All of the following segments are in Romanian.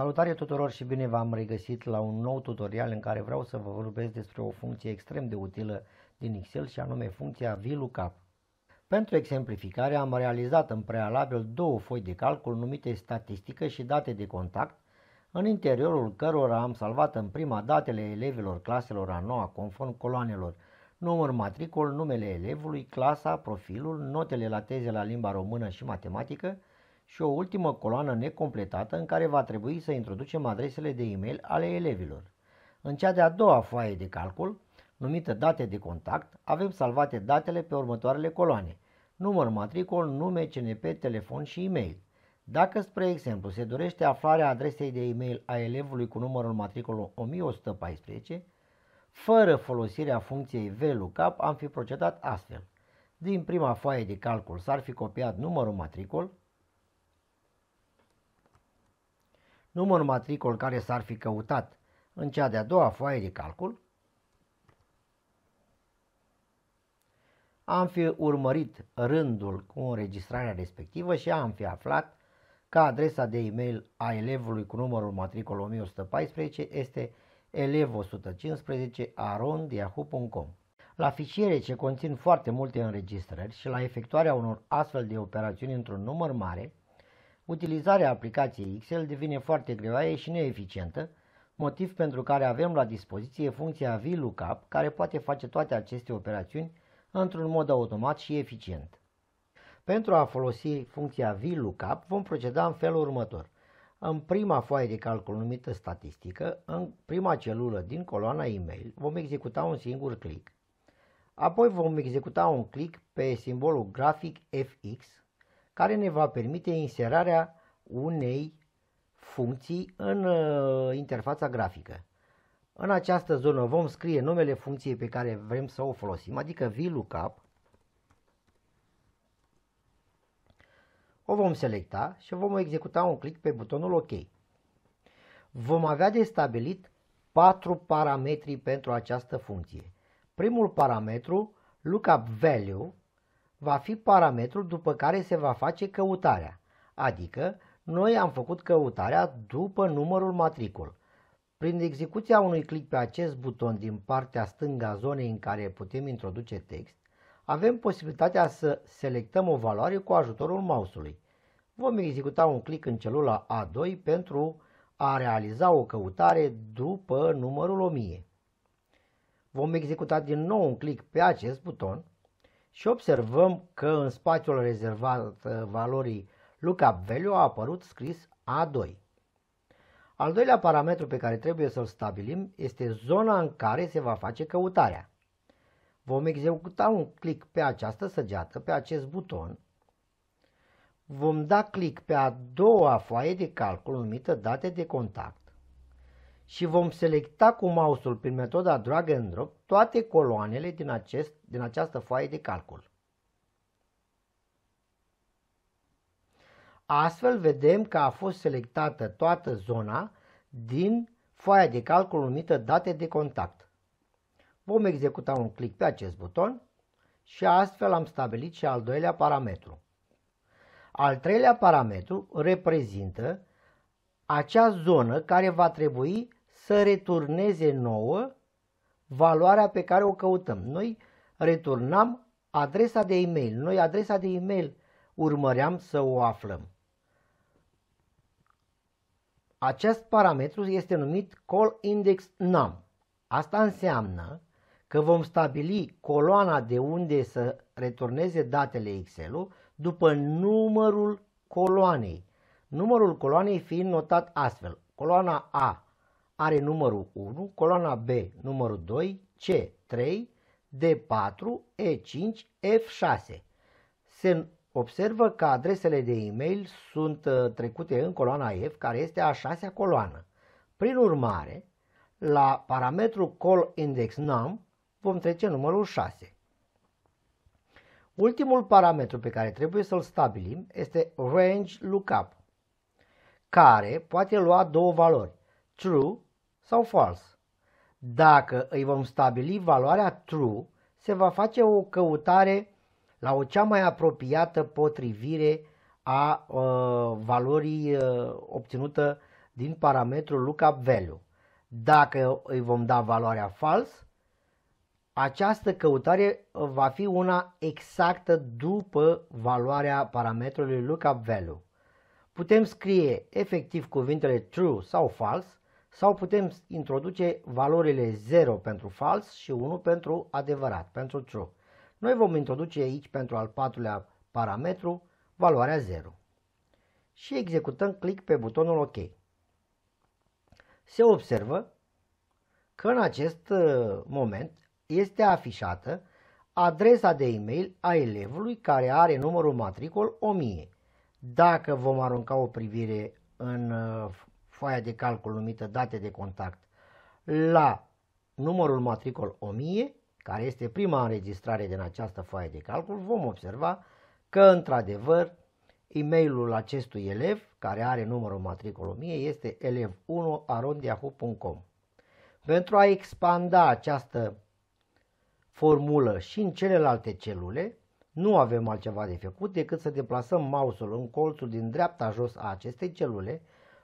Salutare tuturor și bine v-am regăsit la un nou tutorial în care vreau să vă vorbesc despre o funcție extrem de utilă din Excel și anume funcția VLOOKUP. Pentru exemplificare am realizat în prealabil două foi de calcul numite statistică și date de contact, în interiorul cărora am salvat în prima datele elevilor claselor a noua conform coloanelor număr matricol, numele elevului, clasa, profilul, notele la teze la limba română și matematică, și o ultimă coloană necompletată în care va trebui să introducem adresele de e-mail ale elevilor. În cea de-a doua foaie de calcul, numită date de contact, avem salvate datele pe următoarele coloane. Număr matricol, nume, CNP, telefon și e-mail. Dacă, spre exemplu, se dorește aflarea adresei de e-mail a elevului cu numărul matricol 1114, fără folosirea funcției VLOOKUP am fi procedat astfel. Din prima foaie de calcul s-ar fi copiat numărul matricol, Numărul matricol care s-ar fi căutat în cea de-a doua foaie de calcul, am fi urmărit rândul cu înregistrarea respectivă și am fi aflat că adresa de e-mail a elevului cu numărul matricol 1114 este elev115 arondiahu.com. La fișiere ce conțin foarte multe înregistrări și la efectuarea unor astfel de operațiuni într-un număr mare, Utilizarea aplicației Excel devine foarte greoaie și neeficientă, motiv pentru care avem la dispoziție funcția VLOOKUP, care poate face toate aceste operațiuni într-un mod automat și eficient. Pentru a folosi funcția VLOOKUP vom proceda în felul următor. În prima foaie de calcul numită statistică, în prima celulă din coloana e-mail, vom executa un singur click. Apoi vom executa un click pe simbolul grafic FX care ne va permite inserarea unei funcții în uh, interfața grafică. În această zonă vom scrie numele funcției pe care vrem să o folosim, adică VLOOKUP. O vom selecta și vom executa un click pe butonul OK. Vom avea de stabilit patru parametri pentru această funcție. Primul parametru, lookup value, va fi parametrul după care se va face căutarea, adică noi am făcut căutarea după numărul matricol. Prin execuția unui click pe acest buton din partea stângă a zonei în care putem introduce text, avem posibilitatea să selectăm o valoare cu ajutorul mouse-ului. Vom executa un click în celula A2 pentru a realiza o căutare după numărul 1000. Vom executa din nou un click pe acest buton și observăm că în spațiul rezervat uh, valorii lookup value a apărut scris A2. Al doilea parametru pe care trebuie să-l stabilim este zona în care se va face căutarea. Vom executa un click pe această săgeată, pe acest buton. Vom da click pe a doua foaie de calcul numită date de contact și vom selecta cu mouse-ul prin metoda drag and drop toate coloanele din, acest, din această foaie de calcul. Astfel vedem că a fost selectată toată zona din foaia de calcul numită date de contact. Vom executa un click pe acest buton și astfel am stabilit și al doilea parametru. Al treilea parametru reprezintă acea zonă care va trebui să returneze nouă valoarea pe care o căutăm. Noi returnam adresa de e-mail. Noi adresa de e-mail urmăream să o aflăm. Acest parametru este numit call index num. Asta înseamnă că vom stabili coloana de unde să returneze datele Excel-ul după numărul coloanei. Numărul coloanei fiind notat astfel. Coloana A are numărul 1, coloana B numărul 2, C3, D4, E5, F6. Se observă că adresele de e-mail sunt uh, trecute în coloana F, care este a șasea coloană. Prin urmare, la parametrul call index num vom trece numărul 6. Ultimul parametru pe care trebuie să-l stabilim este range lookup, care poate lua două valori, true sau false. Dacă îi vom stabili valoarea true, se va face o căutare la o cea mai apropiată potrivire a uh, valorii uh, obținută din parametrul lookup value. Dacă îi vom da valoarea fals, această căutare va fi una exactă după valoarea parametrului lookup value. Putem scrie efectiv cuvintele true sau false sau putem introduce valorile 0 pentru fals și 1 pentru adevărat, pentru true. Noi vom introduce aici pentru al patrulea parametru valoarea 0 și executăm click pe butonul OK. Se observă că în acest uh, moment este afișată adresa de e-mail a elevului care are numărul matricol 1000. Dacă vom arunca o privire în uh, foaia de calcul numită date de contact la numărul matricol 1000, care este prima înregistrare din această foaie de calcul, vom observa că într-adevăr e mail acestui elev, care are numărul matricol 1000, este elev 1 Pentru a expanda această formulă și în celelalte celule, nu avem altceva de făcut decât să deplasăm mouse-ul în colțul din dreapta jos a acestei celule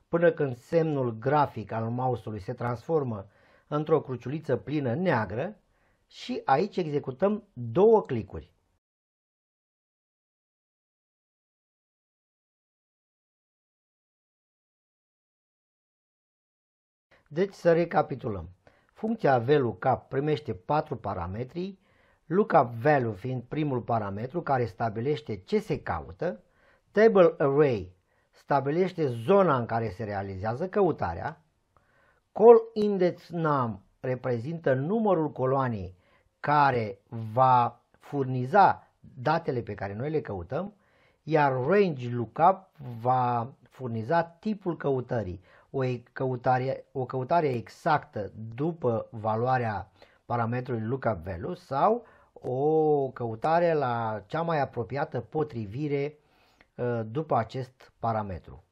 până când semnul grafic al mouse-ului se transformă într-o cruciuliță plină neagră și aici executăm două clicuri. Deci să recapitulăm. Funcția VLOOKUP primește patru parametri, lookup value fiind primul parametru care stabilește ce se caută, table array stabilește zona în care se realizează căutarea, call index num reprezintă numărul coloanei care va furniza datele pe care noi le căutăm, iar range lookup va furniza tipul căutării, o căutare, o căutare exactă după valoarea parametrului lookup value sau o căutare la cea mai apropiată potrivire Ă, după acest parametru.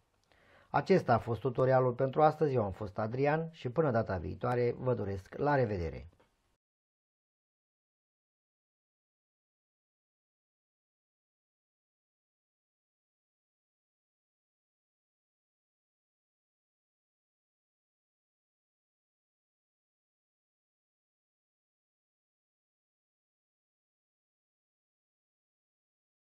Acesta a fost tutorialul pentru astăzi, eu am fost Adrian și până data viitoare vă doresc la revedere!